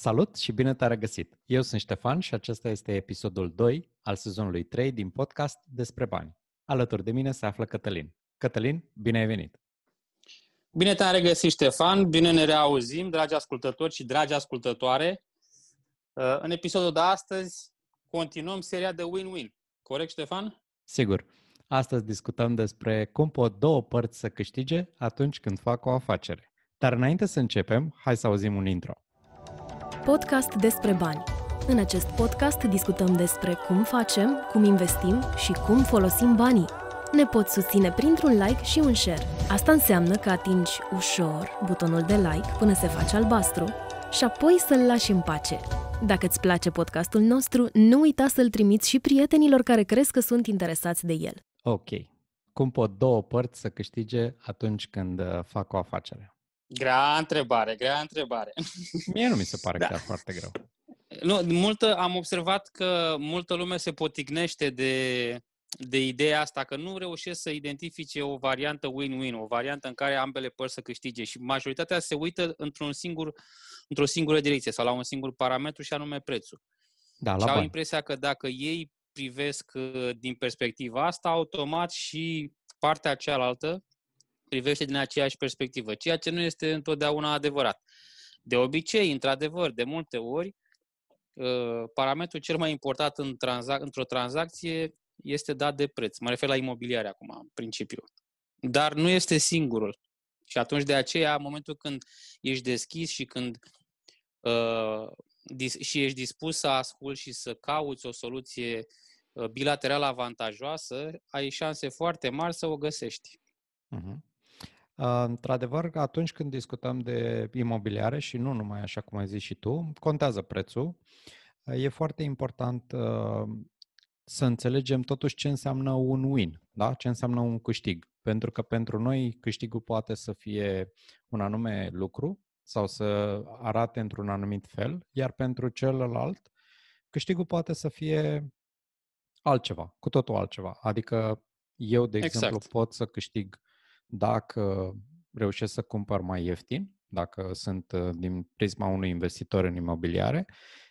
Salut și bine te-a regăsit! Eu sunt Ștefan și acesta este episodul 2 al sezonului 3 din podcast despre bani. Alături de mine se află Cătălin. Cătălin, bine ai venit! Bine te-am regăsit, Ștefan! Bine ne reauzim, dragi ascultători și dragi ascultătoare! Uh, în episodul de astăzi continuăm seria de win-win. Corect, Ștefan? Sigur. Astăzi discutăm despre cum pot două părți să câștige atunci când fac o afacere. Dar înainte să începem, hai să auzim un intro podcast despre bani. În acest podcast discutăm despre cum facem, cum investim și cum folosim banii. Ne poți susține printr-un like și un share. Asta înseamnă că atingi ușor butonul de like până se face albastru și apoi să-l lași în pace. Dacă îți place podcastul nostru, nu uita să-l trimiți și prietenilor care crezi că sunt interesați de el. Ok. Cum pot două părți să câștige atunci când uh, fac o afacere? Grea întrebare, grea întrebare. Mie nu mi se pare da. chiar foarte greu. Nu, multă, am observat că multă lume se potignește de, de ideea asta, că nu reușesc să identifice o variantă win-win, o variantă în care ambele părți să câștige și majoritatea se uită într-un singur, într-o singură direcție sau la un singur parametru și anume prețul. Da, la și bani. au impresia că dacă ei privesc uh, din perspectiva asta, automat și partea cealaltă, privește din aceeași perspectivă, ceea ce nu este întotdeauna adevărat. De obicei, într-adevăr, de multe ori, uh, parametrul cel mai important în transac- într-o tranzacție este dat de preț. Mă refer la imobiliare acum, în principiu. Dar nu este singurul. Și atunci, de aceea, în momentul când ești deschis și când uh, dis- și ești dispus să asculți și să cauți o soluție uh, bilaterală avantajoasă, ai șanse foarte mari să o găsești. Uh-huh. Ă, într-adevăr, atunci când discutăm de imobiliare și nu numai așa cum ai zis și tu, contează prețul. Ă, e foarte important ă, să înțelegem totuși ce înseamnă un win, da? ce înseamnă un câștig. Pentru că pentru noi câștigul poate să fie un anume lucru sau să arate într-un anumit fel, iar pentru celălalt câștigul poate să fie altceva, cu totul altceva. Adică eu, de exact. exemplu, pot să câștig dacă reușesc să cumpăr mai ieftin, dacă sunt uh, din prisma unui investitor în imobiliare,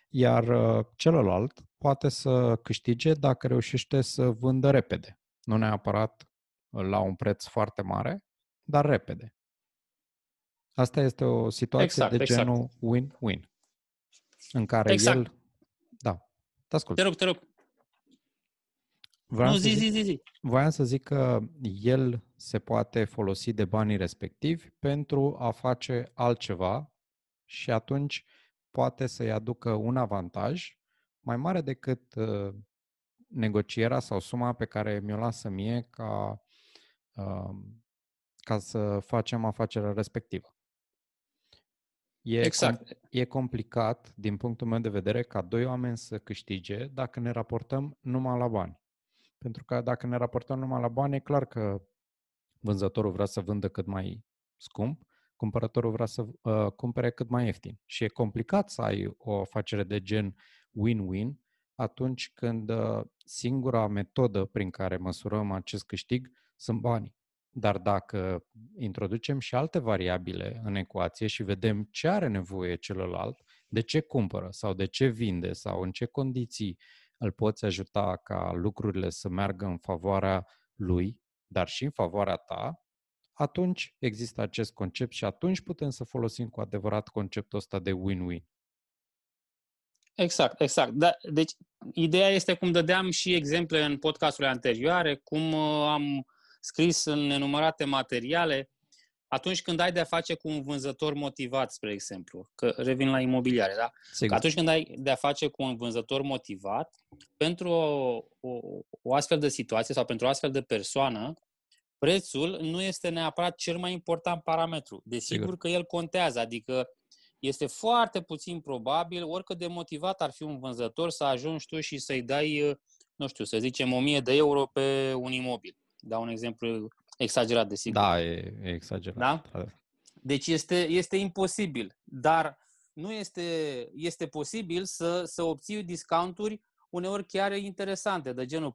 iar uh, celălalt poate să câștige dacă reușește să vândă repede. Nu neapărat uh, la un preț foarte mare, dar repede. Asta este o situație exact, de exact. genul win-win, în care exact. el... Da, te ascult. Te rog, te rog. Vreau nu, zi, zi, zi, zi. Voiam să zic că el se poate folosi de banii respectivi pentru a face altceva și atunci poate să-i aducă un avantaj mai mare decât uh, negocierea sau suma pe care mi-o lasă mie ca, uh, ca să facem afacerea respectivă. E, exact. com- e complicat, din punctul meu de vedere, ca doi oameni să câștige dacă ne raportăm numai la bani. Pentru că dacă ne raportăm numai la bani, e clar că vânzătorul vrea să vândă cât mai scump, cumpărătorul vrea să uh, cumpere cât mai ieftin. Și e complicat să ai o afacere de gen win-win atunci când ă, singura metodă prin care măsurăm acest câștig sunt banii. Dar dacă introducem și alte variabile în ecuație și vedem ce are nevoie celălalt, de ce cumpără sau de ce vinde sau în ce condiții îl poți ajuta ca lucrurile să meargă în favoarea lui, dar și în favoarea ta, atunci există acest concept și atunci putem să folosim cu adevărat conceptul ăsta de win-win. Exact, exact. Da, deci, ideea este cum dădeam și exemple în podcasturile anterioare, cum uh, am scris în nenumărate materiale, atunci când ai de-a face cu un vânzător motivat, spre exemplu, că revin la imobiliare, da? Sigur. Atunci când ai de-a face cu un vânzător motivat, pentru o, o, o astfel de situație sau pentru o astfel de persoană, prețul nu este neapărat cel mai important parametru. Desigur Sigur. că el contează, adică este foarte puțin probabil, oricât de motivat ar fi un vânzător, să ajungi tu și să-i dai, nu știu, să zicem, 1000 de euro pe un imobil. Dau un exemplu Exagerat, desigur. Da, e, exagerat. Da? Deci este, este imposibil, dar nu este, este posibil să, să obții discounturi uneori chiar interesante, de genul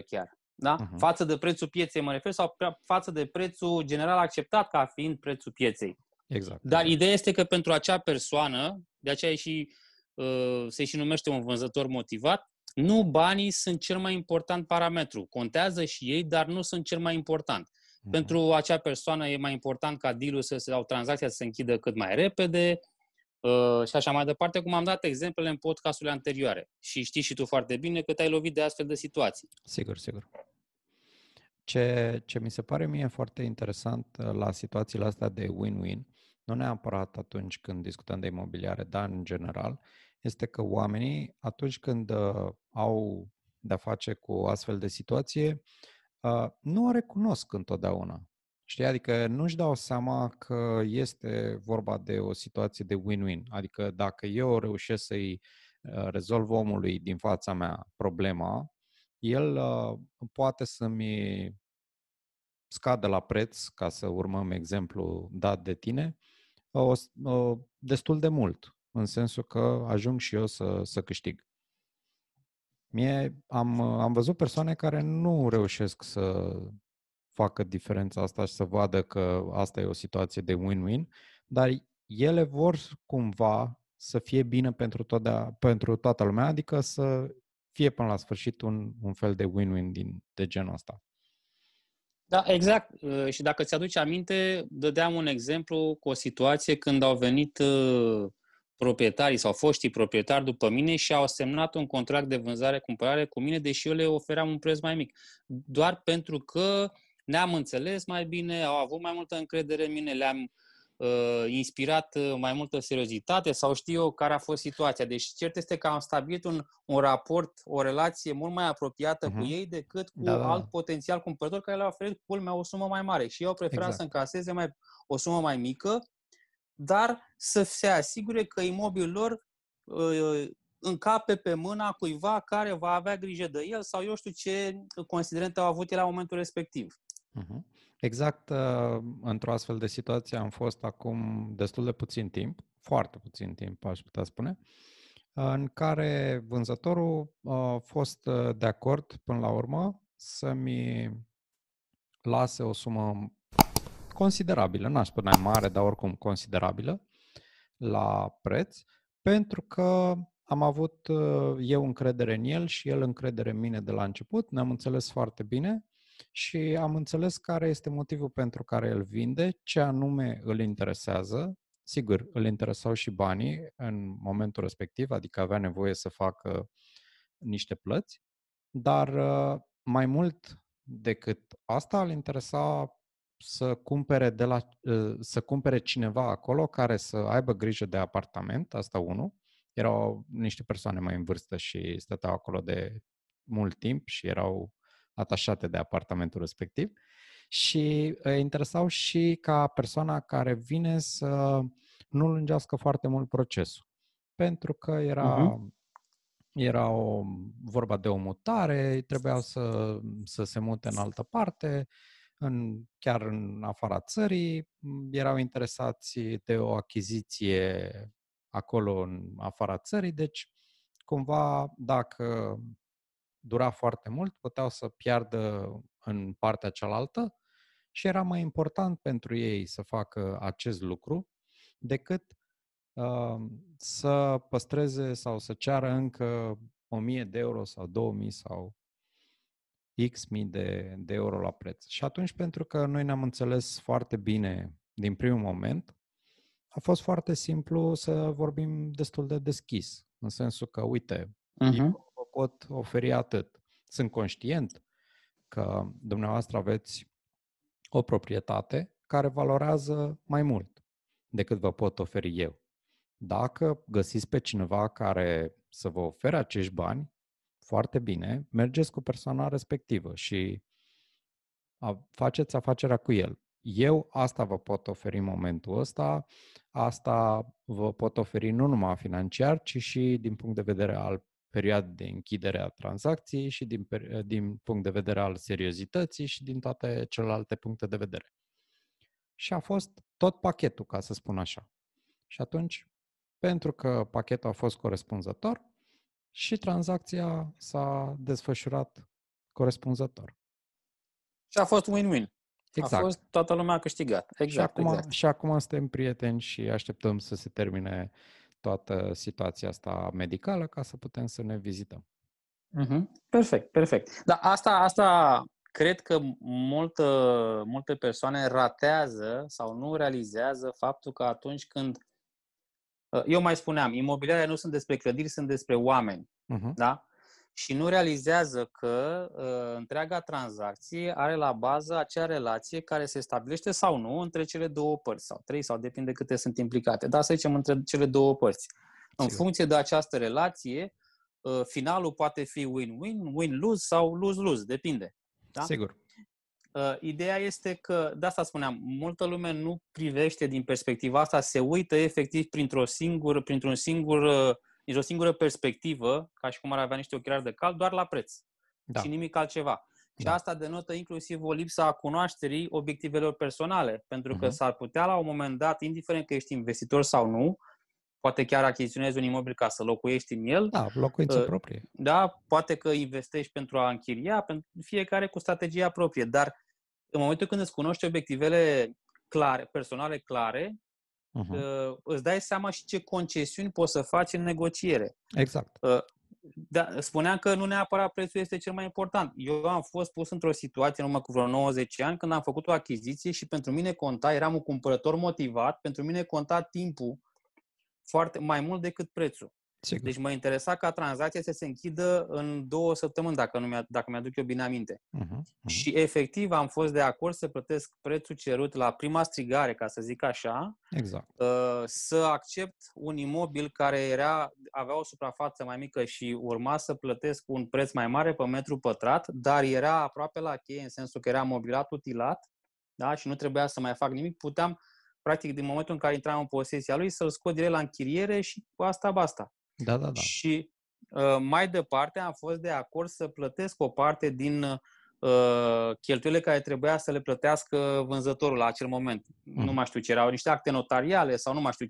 40-50% chiar. Da? Uh-huh. Față de prețul pieței, mă refer, sau față de prețul general acceptat ca fiind prețul pieței. Exact. Dar ideea este că pentru acea persoană, de aceea e și, uh, se și numește un vânzător motivat, nu banii sunt cel mai important parametru. Contează și ei, dar nu sunt cel mai important. Mm-hmm. Pentru acea persoană e mai important ca deal să se dau tranzacția să se închidă cât mai repede uh, și așa mai departe, cum am dat exemplele în podcasturile anterioare. Și știi și tu foarte bine că te-ai lovit de astfel de situații. Sigur, sigur. Ce, ce mi se pare mie foarte interesant uh, la situațiile astea de win-win, nu neapărat atunci când discutăm de imobiliare, dar în general, este că oamenii, atunci când uh, au de-a face cu o astfel de situație, uh, nu o recunosc întotdeauna. Știi? Adică nu-și dau seama că este vorba de o situație de win-win. Adică dacă eu reușesc să-i uh, rezolv omului din fața mea problema, el poate să-mi scadă la preț, ca să urmăm exemplu dat de tine, destul de mult în sensul că ajung și eu să, să câștig. Mie am, am văzut persoane care nu reușesc să facă diferența asta și să vadă că asta e o situație de win-win, dar ele vor cumva să fie bine pentru, toată, pentru toată lumea, adică să fie până la sfârșit un, un fel de win-win din, de genul ăsta. Da, exact. Uh, și dacă ți-aduci aminte, dădeam un exemplu cu o situație când au venit uh, proprietarii sau foștii proprietari după mine și au semnat un contract de vânzare-cumpărare cu mine, deși eu le ofeream un preț mai mic. Doar pentru că ne-am înțeles mai bine, au avut mai multă încredere în mine, le-am uh, inspirat uh, mai multă seriozitate sau știu eu care a fost situația. Deci cert este că am stabilit un, un raport, o relație mult mai apropiată uh-huh. cu mhm. ei decât cu da, da, da. alt potențial cumpărător care le-a oferit culmea o sumă mai mare și eu preferam exact. să încaseze mai, o sumă mai mică dar să se asigure că imobilul lor uh, încape pe mâna cuiva care va avea grijă de el sau eu știu ce considerente au avut el la momentul respectiv. Mhm. Exact uh, într-o astfel de situație am fost acum destul de puțin timp, foarte puțin timp aș putea spune, în care vânzătorul uh, a fost de acord până la urmă să-mi lase o sumă considerabilă, n-aș spune mai mare, dar oricum considerabilă la preț, pentru că am avut uh, eu încredere în el și el încredere în mine de la început, ne-am înțeles foarte bine și am înțeles care este motivul pentru care el vinde, ce anume îl interesează. Sigur, îl interesau și banii în momentul respectiv, adică avea nevoie să facă niște plăți, dar uh, mai mult decât asta îl interesa să cumpere, de la, ă, să cumpere cineva acolo care să aibă grijă de apartament, asta unul. Erau niște persoane mai în vârstă și stăteau acolo de mult timp și erau atașate de apartamentul respectiv. Și îi ă, interesau și ca persoana care vine să nu lungească foarte mult procesul. Pentru că era uh-huh era o, vorba de o mutare, trebuia să, să se mute în altă parte în, chiar în afara țării, erau interesați de o achiziție acolo în afara țării, deci cumva dacă dura foarte mult, puteau să piardă în partea cealaltă și era mai important pentru ei să facă acest lucru decât uh, să păstreze sau să ceară încă 1000 de euro sau 2000 sau X mii de, de euro la preț. Și atunci, pentru că noi ne-am înțeles foarte bine din primul moment, a fost foarte simplu să vorbim destul de deschis, în sensul că, uite, uh-huh. Mhm. eu vă pot oferi atât. Sunt conștient că dumneavoastră aveți o proprietate care valorează mai mult decât vă pot oferi eu. Dacă găsiți pe cineva care să vă ofere acești bani, foarte bine, mergeți cu persoana respectivă și faceți afacerea cu el. Eu asta vă pot oferi în momentul ăsta, asta vă pot oferi nu numai financiar, ci și din punct de vedere al perioadei de închidere a tranzacției și din, din punct de vedere al seriozității și din toate celelalte puncte de vedere. Și a fost tot pachetul, ca să spun așa. Și atunci, pentru că pachetul a fost corespunzător, și tranzacția s-a desfășurat corespunzător. Și a fost win-win. Exact. A fost toată lumea a câștigat. Exact, și acum, exact. Și acum suntem prieteni și așteptăm să se termine toată situația asta medicală ca să putem să ne vizităm. Mm-hmm. Perfect, perfect. Dar asta, asta cred că multă, multe persoane ratează sau nu realizează faptul că atunci când Uh, eu mai spuneam, imobiliarea nu sunt despre clădiri, sunt despre oameni. Uh-huh. Da? Și nu realizează că uh, întreaga tranzacție are la bază acea relație care se stabilește sau nu între cele două părți, sau trei, sau depinde câte sunt implicate. Dar să zicem între cele două părți. Sigur. În funcție de această relație, uh, finalul poate fi win-win, win-lose sau lose-lose, depinde. Da? Sigur. Uh, ideea este că, de asta spuneam, multă lume nu privește din perspectiva asta, se uită efectiv printr-o singură, printr-un singur, uh, o singură perspectivă, ca și cum ar avea niște ochelari de cal, doar la preț da. și nimic altceva. Da. Și asta denotă inclusiv o lipsă a cunoașterii obiectivelor personale, pentru că uh-huh. s-ar putea la un moment dat, indiferent că ești investitor sau nu, poate chiar achiziționezi un imobil ca să locuiești în el. Da, locuință uh, proprie. Da, poate că investești pentru a închiria, pentru fiecare cu strategia proprie, dar în momentul când îți cunoști obiectivele clare, personale clare, uh-huh. uh, îți dai seama și ce concesiuni poți să faci în negociere. Exact. Uh, da, spuneam că nu neapărat prețul este cel mai important. Eu am fost pus într-o situație în urmă cu vreo 90 ani când am făcut o achiziție și pentru mine conta, eram un cumpărător motivat, pentru mine conta timpul foarte mai mult decât prețul. Sigur. Deci mă interesa ca tranzacția să se închidă în două săptămâni, dacă, nu mi-a, dacă mi-aduc eu bine aminte. Uh-huh, uh-huh. Și efectiv am fost de acord să plătesc prețul cerut la prima strigare, ca să zic așa, exact. Uh, să accept un imobil care era, avea o suprafață mai mică și urma să plătesc un preț mai mare pe metru pătrat, dar era aproape la cheie, în sensul că era mobilat utilat da? și nu trebuia să mai fac nimic. Puteam practic, din momentul în care intram în posesia lui, să-l scot direct la închiriere și cu asta basta. Da, da, da. Și uh, mai departe am fost de acord să plătesc o parte din uh, cheltuielile care trebuia să le plătească vânzătorul la acel moment. Mm. Nu mai știu ce erau, niște acte notariale sau nu mai știu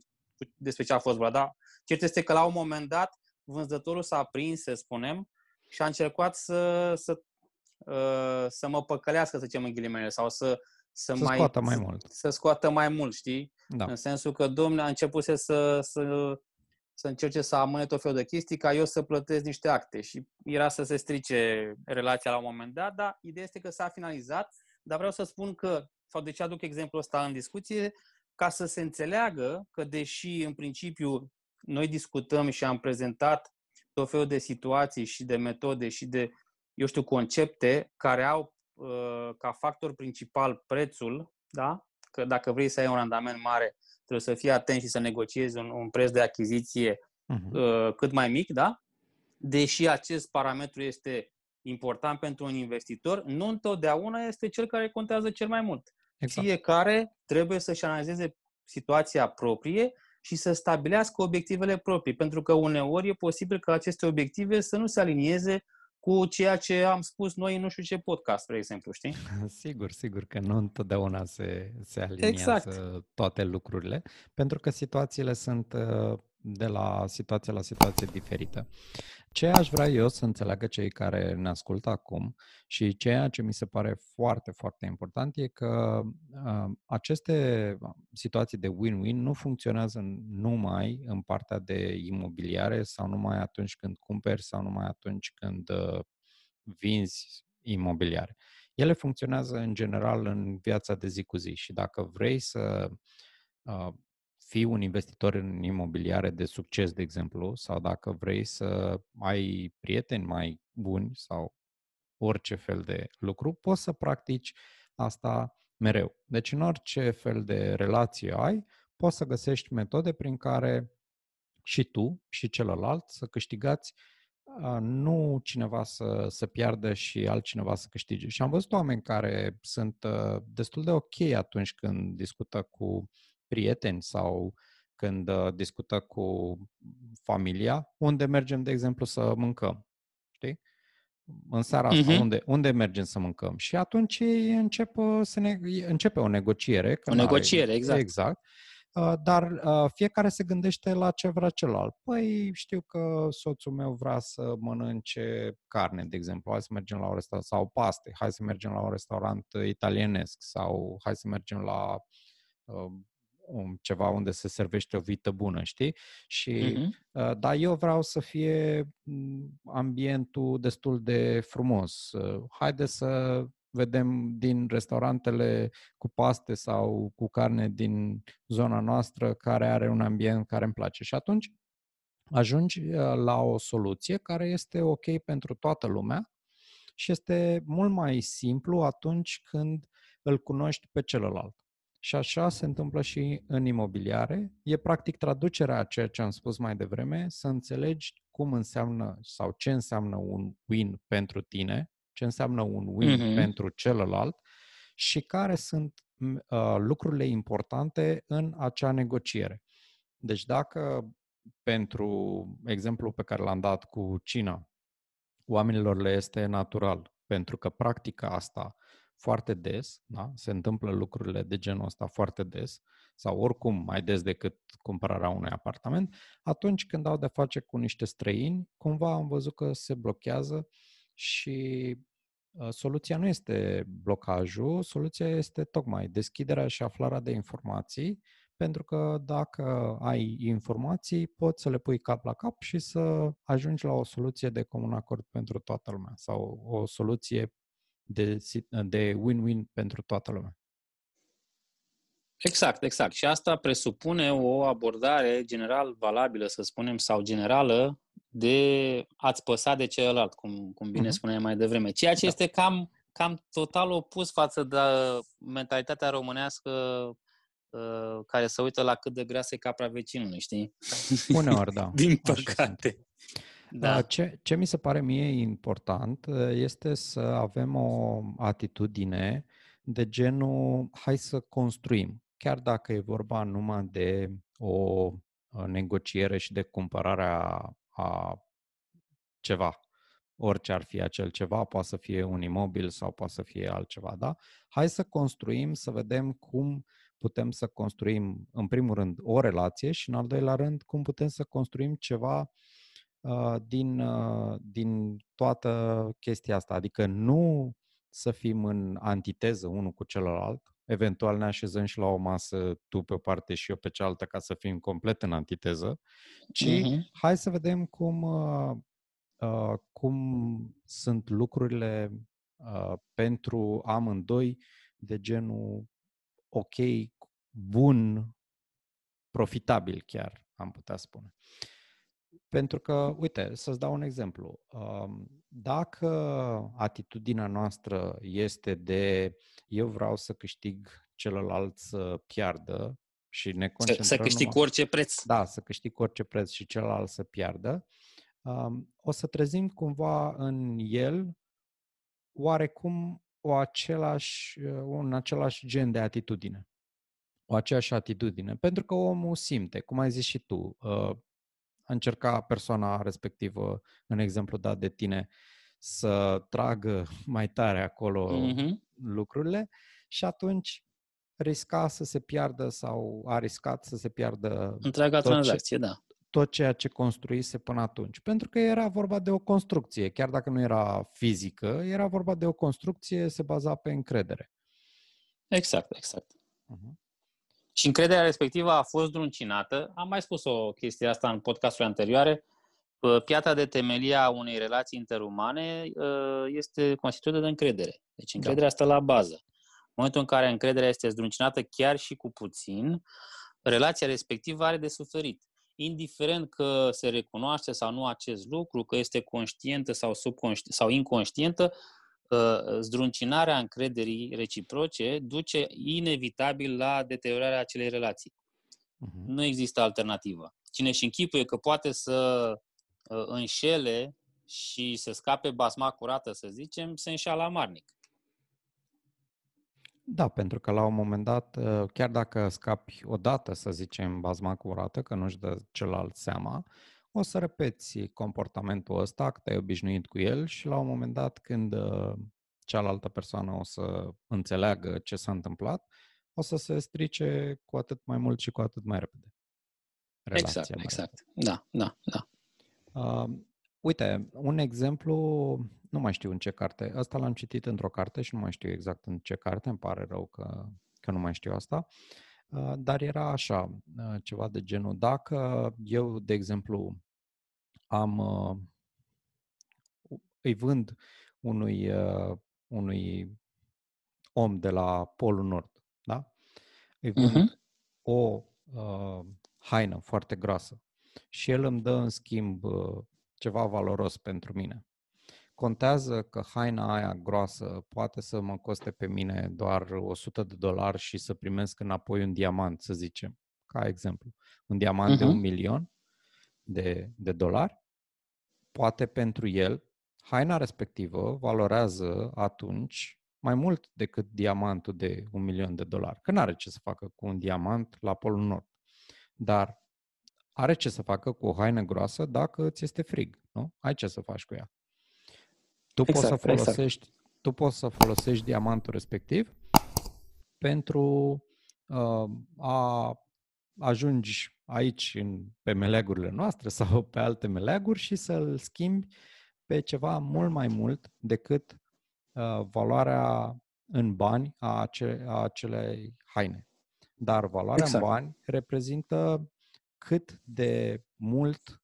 despre ce a fost vorba, dar cert este că la un moment dat vânzătorul s-a prins, să spunem, și a încercat să, să, uh, să mă păcălească, să zicem în ghilimele, sau să să, să mai, scoată mai mult. Să scoată mai mult, știi? Da. În sensul că domnul a început să, să, să încerce să amâne tot felul de chestii ca eu să plătesc niște acte și era să se strice relația la un moment dat, dar ideea este că s-a finalizat, dar vreau să spun că, sau de ce aduc exemplul ăsta în discuție, ca să se înțeleagă că deși în principiu noi discutăm și am prezentat tot felul de situații și de metode și de, eu știu, concepte care au Uh, ca factor principal prețul, da? că dacă vrei să ai un randament mare, trebuie să fii atent și să negociezi un, un preț de achiziție uh-huh. cât mai mic, da? deși acest parametru este important pentru un investitor, nu întotdeauna este cel care contează cel mai mult. Exact. Fiecare trebuie să-și analizeze situația proprie și să stabilească obiectivele proprii, pentru că uneori e posibil că aceste obiective să nu se alinieze cu ceea ce am spus noi nu știu ce podcast, spre exemplu, știi? Sigur, sigur că nu întotdeauna se, se aliniază exact. toate lucrurile, pentru că situațiile sunt uh, de la situație la situație diferită. Ce aș vrea eu să înțeleagă cei care ne ascultă acum și ceea ce mi se pare foarte, foarte important e că uh, aceste ă, situații de win-win nu funcționează numai în partea de imobiliare sau numai atunci când cumperi sau numai atunci când uh, vinzi imobiliare. Ele funcționează în general în viața de zi cu zi și dacă vrei să uh, fii un investitor în imobiliare de succes, de exemplu, sau dacă vrei să ai prieteni mai buni sau orice fel de lucru, poți să practici asta mereu. Deci în orice fel de relație ai, poți să găsești metode prin care și tu și celălalt să câștigați nu cineva să, să piardă și altcineva să câștige. Și am văzut oameni care sunt destul de ok atunci când discută cu prieteni sau când uh, discută cu familia, unde mergem, de exemplu, să mâncăm. Știi? În seara asta, uh-huh. unde, unde mergem să mâncăm? Și atunci încep să ne, începe o negociere. O negociere, are, exact. Exact uh, dar uh, fiecare se gândește la ce vrea celălalt. Păi știu că soțul meu vrea să mănânce carne, de exemplu, hai să mergem la un restaurant, sau paste, hai să mergem la un restaurant italienesc, sau hai să mergem la un, ceva unde se servește o vită bună, știi? Și, uh-huh. Dar eu vreau să fie mm, ambientul destul de frumos. Uh, haide să vedem din restaurantele cu paste sau cu carne din zona noastră care are un ambient care îmi place. Și atunci ajungi uh, la o soluție care este ok pentru toată lumea și este mult mai simplu atunci când îl cunoști pe celălalt. Și așa se întâmplă și în imobiliare. E practic traducerea a ceea ce am spus mai devreme, să înțelegi cum înseamnă sau ce înseamnă un win pentru tine, ce înseamnă un win mm-hmm. pentru celălalt și care sunt uh, lucrurile importante în acea negociere. Deci dacă pentru exemplu pe care l-am dat cu China, oamenilor le este natural, pentru că practica asta foarte des, da? se întâmplă lucrurile de genul ăsta foarte des, sau oricum mai des decât cumpărarea unui apartament, atunci când au de face cu niște străini, cumva am văzut că se blochează și ă, soluția nu este blocajul, soluția este tocmai deschiderea și aflarea de informații, pentru că dacă ai informații, poți să le pui cap la cap și să ajungi la o soluție de comun acord pentru toată lumea sau o soluție de, de win-win pentru toată lumea. Exact, exact. Și asta presupune o abordare general valabilă, să spunem, sau generală de a-ți păsa de celălalt, cum, cum bine uh-huh. spuneai mai devreme. Ceea ce da. este cam, cam total opus față de uh, mentalitatea românească uh, care se uită la cât de grea se capra vecinului, știi? Uneori, da. Din păcate. Așa da. Ă, ce, ce mi se pare mie important ă, este să avem o atitudine de genul hai să construim, chiar dacă e vorba numai de o negociere și de cumpărarea a ceva, orice ar fi acel ceva, poate să fie un imobil sau poate să fie altceva, da? Hai să construim, să vedem cum putem să construim, în primul rând, o relație și, în al doilea rând, cum putem să construim ceva uh, Uh, din, uh, din toată chestia asta. Adică nu să fim în antiteză unul cu celălalt, eventual ne așezăm și la o masă, tu pe o parte și eu pe cealaltă, ca să fim complet în antiteză, ci uh-huh. hai să vedem cum, uh, uh, cum sunt lucrurile uh, pentru amândoi de genul ok, bun, profitabil chiar, am putea spune. Uh, pentru că, uite, să-ți dau un exemplu. Dacă atitudinea noastră este de eu vreau să câștig celălalt să piardă și ne concentrăm... Să, să câștig numai... cu orice preț. Da, să câștig cu orice preț și celălalt să piardă, o să trezim cumva în el oarecum o același, un același gen de atitudine. O aceeași atitudine. Pentru că omul simte, cum ai zis și tu, uh, a încerca persoana respectivă, în exemplu dat de tine, să tragă mai tare acolo mm-hmm. lucrurile și atunci risca să se piardă sau a riscat să se piardă întreaga tranzacție, ce, da. Tot ceea ce construise până atunci. Pentru că era vorba de o construcție, chiar dacă nu era fizică, era vorba de o construcție, se baza pe încredere. Exact, exact. Uh-huh. Și încrederea respectivă a fost druncinată. Am mai spus o chestie asta în podcastul anterioare. Piatra de temelie a unei relații interumane ă, este constituită de încredere. Deci încrederea da. stă la bază. În momentul în care încrederea este zdruncinată chiar și cu puțin, relația respectivă are de suferit. Indiferent că se recunoaște sau nu acest lucru, că este conștientă sau, subconști- sau inconștientă, că zdruncinarea încrederii reciproce duce inevitabil la deteriorarea acelei relații. Uh-huh. Nu există alternativă. Cine și închipuie că poate să ă, înșele și să scape basma curată, să zicem, se înșeală amarnic. Da, pentru că la un moment dat, ă, chiar dacă scapi odată, să zicem, bazma curată, că nu-și dă celălalt seama, uh, o să repeți comportamentul ăsta, că te-ai obișnuit cu el și la un moment dat când uh, cealaltă persoană o să înțeleagă ce s-a întâmplat, o să se strice cu atât mai mult și cu atât mai repede. Relația exact, mai exact. Repede. Da, da, da. Uh, uite, un exemplu, nu mai știu în ce carte, asta l-am citit într-o carte și nu mai știu exact în ce carte, îmi pare rău că, că nu mai știu asta. Uh, Ă, dar era așa, ă, ceva de genul, dacă eu, de exemplu, am, ă, îi vând unui, unui om de la Polul Nord, da? Îi vând uh-huh. o uh, haină foarte groasă și el îmi dă în schimb uh, ceva valoros pentru mine contează că haina aia groasă poate să mă coste pe mine doar 100 de dolari și să primesc înapoi un diamant, să zicem, ca exemplu. Un diamant uh-huh. de un mm-hmm. milion de, de dolari, poate pentru el haina respectivă valorează atunci mai mult decât diamantul de un milion de dolari. Că n-are ce să facă cu un diamant la Polul Nord. Dar are ce să facă cu o haină groasă dacă ți este frig, nu? Ai ce să faci cu ea. Tu, exact, poți, să exact. folosești, exact. tu poți să folosești diamantul respectiv pentru uh, a ajungi aici în, pe meleagurile noastre sau pe alte meleaguri și să-l schimbi pe ceva mult mai mult decât uh, valoarea în bani a, ace- a acelei haine. Dar valoarea exact. în bani reprezintă cât de mult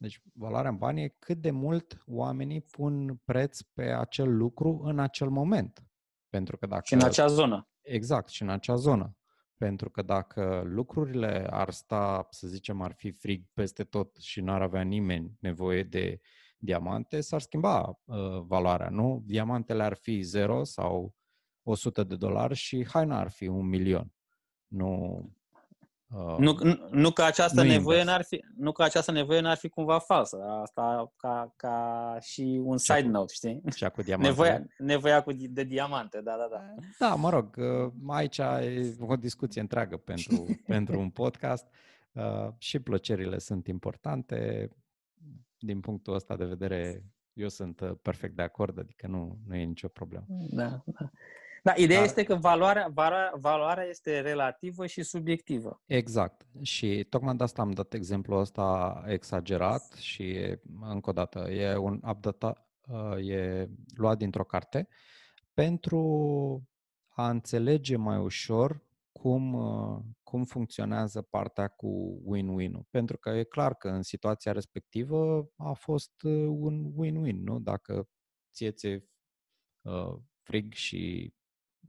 deci valoarea în bani e cât de mult oamenii pun preț pe acel lucru în acel moment. Pentru că dacă... Și în acea zonă. Exact, și în acea zonă. Pentru că dacă lucrurile ar sta, să zicem, ar fi frig peste tot și n-ar avea nimeni nevoie de diamante, s-ar schimba uh, valoarea, nu? Diamantele ar fi 0 sau 100 de dolari și haina ar fi un milion. Nu Uh, nu, nu, nu că această nu nevoie n-ar fi, nu că această nevoie n-ar fi cumva falsă. Asta ca, ca și un cea side cu, note, știi? Și cu diamante. Nevoia, nevoia cu, de diamante, da, da, da. Da, mă rog, uh, aici e o discuție întreagă pentru, pentru un podcast. Uh, și plăcerile sunt importante. Din punctul ăsta de vedere, eu sunt perfect de acord, adică nu, nu e nicio problemă. Da, da. Da, ideea Dar... este că valoarea, valoarea, valoarea este relativă și subiectivă. Exact. Și tocmai de asta am dat exemplul ăsta exagerat și, încă o dată, e un updata, e luat dintr-o carte pentru a înțelege mai ușor cum, cum funcționează partea cu win-win-ul. Pentru că e clar că în situația respectivă a fost uh, un win-win, nu? Dacă ție ți uh, frig și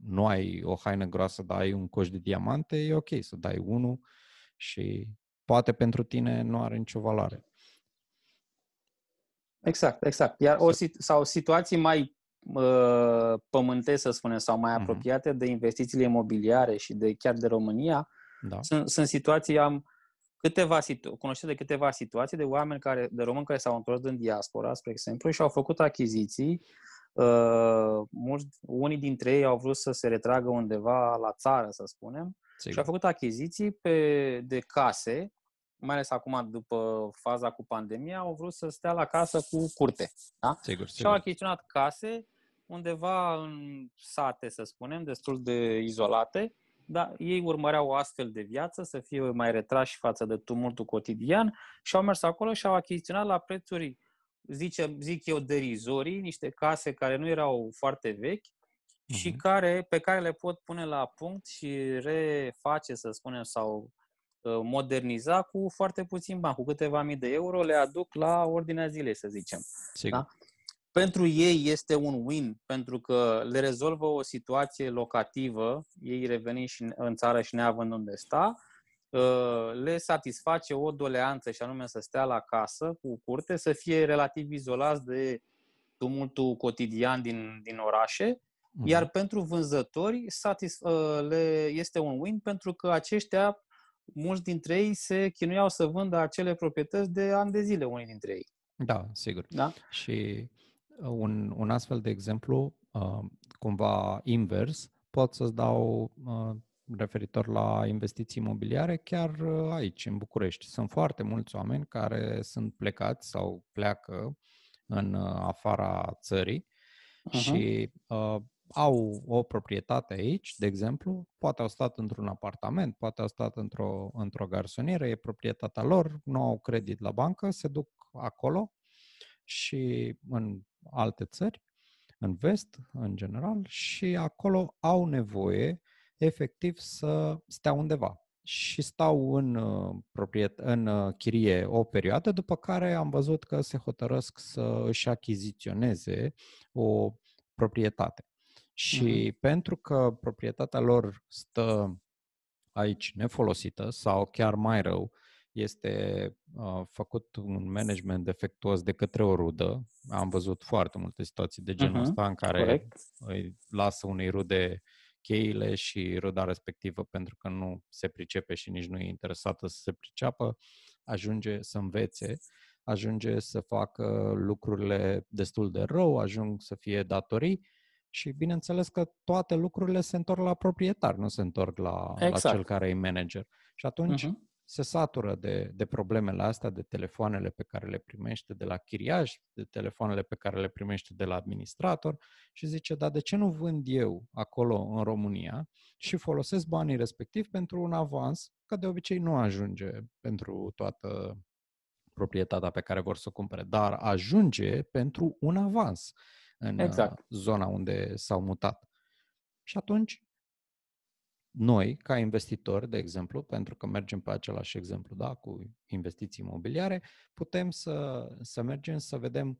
nu ai o haină groasă, dar ai un coș de diamante, e ok să dai unul și poate pentru tine nu are nicio valoare. Exact, exact. Iar o, sau situații mai uh, pământe, să spunem, sau mai mhm. apropiate uh-huh. de investițiile imobiliare și de chiar de România, da. sunt, sunt situații, am câteva situ- cunoște de câteva situații de oameni care, de români care s-au întors din diaspora, spre exemplu, și au făcut achiziții Uh, mulți, unii dintre ei au vrut să se retragă undeva la țară, să spunem, Sigur. și au făcut achiziții pe, de case, mai ales acum după faza cu pandemia, au vrut să stea la casă cu curte. Da? Sigur, și au achiziționat case undeva în sate, să spunem, destul de izolate, dar ei urmăreau o astfel de viață, să fie mai retrași față de tumultul cotidian și au mers acolo și au achiziționat la prețuri zice, zic eu, derizorii, niște case care nu erau foarte vechi uh-huh. și mhm. care, pe care le pot pune la punct și reface, să spunem, sau ă, moderniza cu foarte puțin bani, cu câteva mii de euro, le aduc la ordinea zilei, să zicem. Sigur. Da? Pentru ei este un win, pentru că le rezolvă o situație locativă, ei revenind și în țară și neavând unde sta, Ă, le satisface o doleanță și anume să stea la casă cu curte, să fie relativ izolați de tumultul cotidian din, din orașe, mhm. iar pentru vânzători ă, le este un win pentru că aceștia, mulți dintre ei, se chinuiau să vândă acele proprietăți de ani de zile, unii dintre ei. Da, sigur. Da? Și ă, un, un astfel de exemplu, cumva invers, pot să-ți dau referitor la investiții imobiliare chiar uh, aici, în București. Sunt foarte mulți oameni care sunt plecați sau pleacă în uh, afara țării uh-huh. și uh, au o proprietate aici, de exemplu, poate au stat într-un apartament, poate au stat într-o, într-o garsonieră, e proprietatea lor, nu au credit la bancă, se duc acolo și în alte țări, în vest, în general, și acolo au nevoie efectiv să stea undeva. Și stau în, uh, propriet, în uh, chirie o perioadă, după care am văzut că se hotărăsc să își achiziționeze o proprietate. Și uh-huh. pentru că proprietatea lor stă aici nefolosită sau chiar mai rău, este uh, făcut un management defectuos de către o rudă. Am văzut foarte multe situații de genul uh-huh, ăsta în care Correct. îi lasă unei rude uh, cheile și râda respectivă pentru că nu se pricepe și nici nu e interesată să se priceapă, ajunge să învețe, ajunge să facă lucrurile destul de rău, ajung să fie datorii și bineînțeles că toate lucrurile se întorc la proprietar, nu se întorc la, exact. la cel exact. care e manager. Și atunci uh-huh se satură de, de problemele astea, de telefoanele pe care le primește de la chiriaj, de telefoanele pe care le primește de la administrator și zice, dar de ce nu vând eu acolo în România și folosesc banii respectiv pentru un avans, că de obicei nu ajunge pentru toată proprietatea pe care vor să o cumpere, dar ajunge pentru un avans în exact. Uh, zona unde s-au mutat. Și atunci noi, ca investitori, de exemplu, pentru că mergem pe același exemplu da, cu investiții imobiliare, putem să, să mergem să vedem,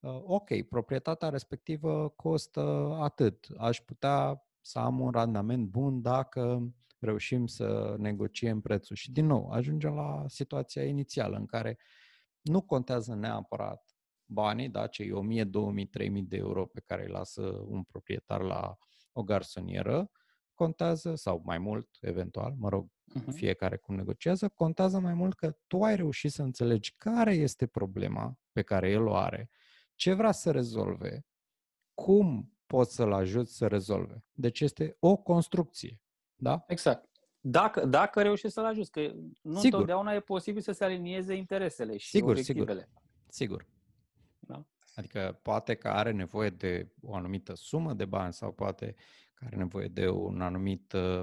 uh, ok, proprietatea respectivă costă atât, aș putea să am un randament bun dacă reușim să negociem prețul. Și din nou, ajungem la situația inițială în care nu contează neapărat banii, da, cei 1000, 2000, 3000 de euro pe care îi lasă un proprietar la o garsonieră, contează, sau mai mult, eventual, mă rog, uh-huh. fiecare cum negociază, contează mai mult că tu ai reușit să înțelegi care este problema pe care el o are, ce vrea să rezolve, cum poți să-l ajuți să rezolve. Deci este o construcție. Da? Exact. Dacă, dacă reușești să-l ajuți, că nu sigur. întotdeauna e posibil să se alinieze interesele și sigur, obiectivele. Sigur, sigur. Da? Adică poate că are nevoie de o anumită sumă de bani sau poate care are nevoie de un anumit uh,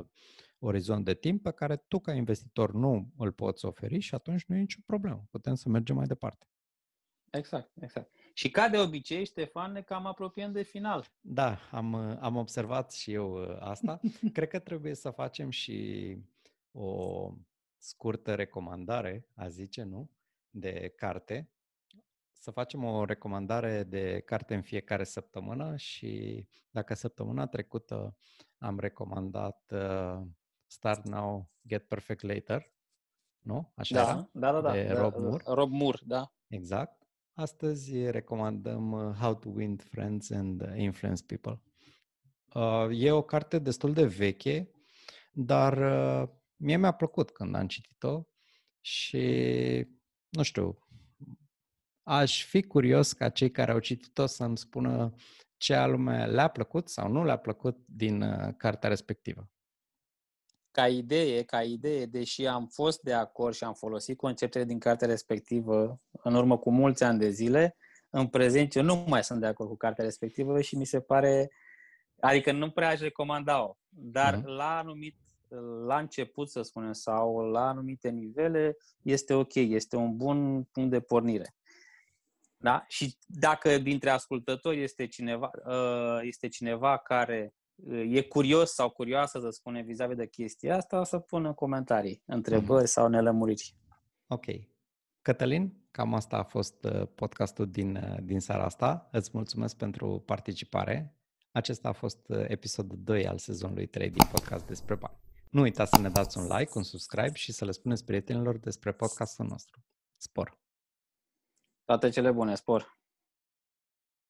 orizont de timp pe care tu ca investitor nu îl poți oferi și atunci nu e nicio problemă. Putem să mergem mai departe. Exact, exact. Și ca de obicei, Ștefan, ne cam apropiem de final. Da, am, uh, am observat și eu uh, asta. Cred că trebuie să facem și o scurtă recomandare, a zice, nu? De carte să facem o recomandare de carte în fiecare săptămână și dacă săptămâna trecută am recomandat uh, Start Now, Get Perfect Later, nu? Așa da, da, da, da. De da, Rob da, da, Moore. Rob Moore, da. Exact. Astăzi recomandăm uh, How to Win Friends and Influence People. Uh, e o carte destul de veche, dar uh, mie mi-a plăcut când am citit-o și, nu știu, Aș fi curios ca cei care au citit-o să-mi spună ce anume le-a plăcut sau nu le-a plăcut din uh, cartea respectivă. Ca idee, ca idee, deși am fost de acord și am folosit conceptele din cartea respectivă în urmă cu mulți ani de zile, în prezent eu nu mai sunt de acord cu cartea respectivă și mi se pare, adică nu prea aș recomanda-o, dar mm-hmm. la anumit la început, să spunem, sau la anumite nivele, este ok, este un bun punct de pornire. Da? Și dacă dintre ascultători este cineva, uh, este cineva care uh, e curios sau curioasă, să spune vis-a-vis de chestia asta, să pună comentarii, mhm. întrebări mm-hmm. sau nelămuriri. Ok. Cătălin, cam asta a fost uh, podcastul din, din seara asta. Îți mulțumesc pentru participare. Acesta a fost episodul 2 al sezonului 3 din podcast despre bani. Nu uitați să ne dați un like, un subscribe și să le spuneți prietenilor despre podcastul nostru. Spor! Toate cele bune, spor!